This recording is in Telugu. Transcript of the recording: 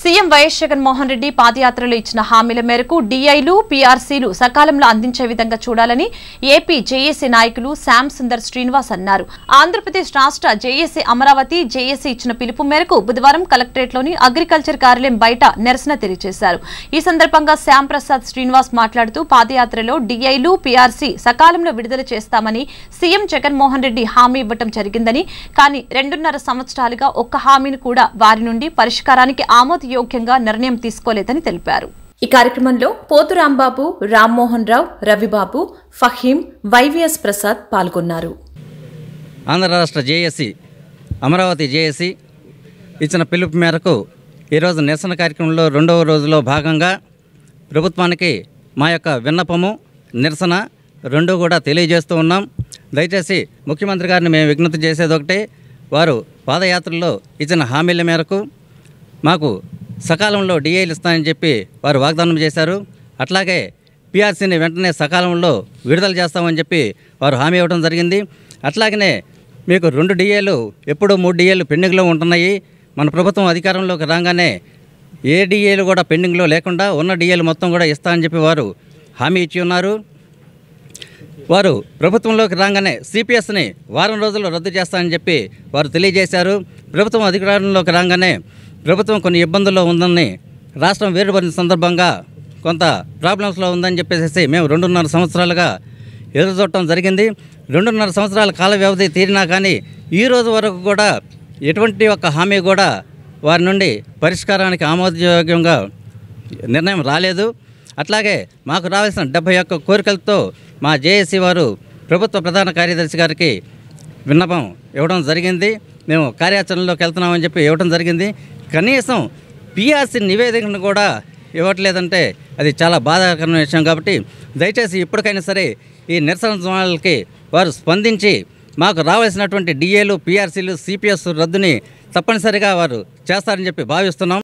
సీఎం వైఎస్ జగన్మోహన్ రెడ్డి పాదయాత్రలో ఇచ్చిన హామీల మేరకు డీఐలు పీఆర్సీలు సకాలంలో అందించే విధంగా చూడాలని ఏపీ జేఏసీ నాయకులు శ్యామ్ సుందర్ శ్రీనివాస్ అన్నారు ఆంధ్రప్రదేశ్ రాష్ట్ర జేఏసీ అమరావతి జేఏసీ ఇచ్చిన పిలుపు మేరకు బుధవారం కలెక్టరేట్లోని అగ్రికల్చర్ కార్యాలయం బయట నిరసన తెలియజేశారు ఈ సందర్భంగా శ్యామ్ ప్రసాద్ శ్రీనివాస్ మాట్లాడుతూ పాదయాత్రలో డీఐలు పీఆర్సీ సకాలంలో విడుదల చేస్తామని సీఎం జగన్మోహన్ రెడ్డి హామీ ఇవ్వటం జరిగిందని కానీ రెండున్నర సంవత్సరాలుగా ఒక్క హామీని కూడా వారి నుండి పరిష్కారానికి ఆమోదం యోగ్యంగా నిర్ణయం తీసుకోలేదని తెలిపారు ఈ కార్యక్రమంలో పోతు రాంబాబు రామ్మోహన్ రావు రవిబాబు ఫహీం వైవిఎస్ ప్రసాద్ పాల్గొన్నారు ఆంధ్ర రాష్ట్ర జేఎస్సి అమరావతి జేఎస్సి ఇచ్చిన పిలుపు మేరకు ఈరోజు నిరసన కార్యక్రమంలో రెండవ రోజులో భాగంగా ప్రభుత్వానికి మా యొక్క విన్నపము నిరసన రెండూ కూడా తెలియజేస్తూ ఉన్నాం దయచేసి ముఖ్యమంత్రి గారిని మేము విజ్ఞప్తి చేసేది ఒకటే వారు పాదయాత్రలో ఇచ్చిన హామీల మేరకు మాకు సకాలంలో డిఏలు ఇస్తానని చెప్పి వారు వాగ్దానం చేశారు అట్లాగే పిఆర్సీని వెంటనే సకాలంలో విడుదల చేస్తామని చెప్పి వారు హామీ ఇవ్వడం జరిగింది అట్లాగనే మీకు రెండు డిఏలు ఎప్పుడూ మూడు డిఏలు పెండింగ్లో ఉంటున్నాయి మన ప్రభుత్వం అధికారంలోకి రాగానే ఏ డిఏలు కూడా పెండింగ్లో లేకుండా ఉన్న డిఏలు మొత్తం కూడా ఇస్తా అని చెప్పి వారు హామీ ఇచ్చి ఉన్నారు వారు ప్రభుత్వంలోకి రాగానే సిపిఎస్ని వారం రోజుల్లో రద్దు చేస్తానని చెప్పి వారు తెలియజేశారు ప్రభుత్వం అధికారంలోకి రాగానే ప్రభుత్వం కొన్ని ఇబ్బందుల్లో ఉందని రాష్ట్రం వేరుపడిన సందర్భంగా కొంత ప్రాబ్లమ్స్లో ఉందని చెప్పేసి మేము రెండున్నర సంవత్సరాలుగా ఎదురుచూడటం జరిగింది రెండున్నర సంవత్సరాల కాల వ్యవధి తీరినా కానీ ఈ రోజు వరకు కూడా ఎటువంటి ఒక హామీ కూడా వారి నుండి పరిష్కారానికి ఆమోదయోగ్యంగా నిర్ణయం రాలేదు అట్లాగే మాకు రావాల్సిన డెబ్బై ఒక్క కోరికలతో మా జేఏసీ వారు ప్రభుత్వ ప్రధాన కార్యదర్శి గారికి విన్నపం ఇవ్వడం జరిగింది మేము కార్యాచరణలోకి వెళ్తున్నామని చెప్పి ఇవ్వటం జరిగింది కనీసం పిఆర్సీ నివేదికను కూడా ఇవ్వట్లేదంటే అది చాలా బాధాకరమైన విషయం కాబట్టి దయచేసి ఇప్పటికైనా సరే ఈ నిరసన జోనాలకి వారు స్పందించి మాకు రావాల్సినటువంటి డిఏలు పిఆర్సీలు సిపిఎస్ రద్దుని తప్పనిసరిగా వారు చేస్తారని చెప్పి భావిస్తున్నాం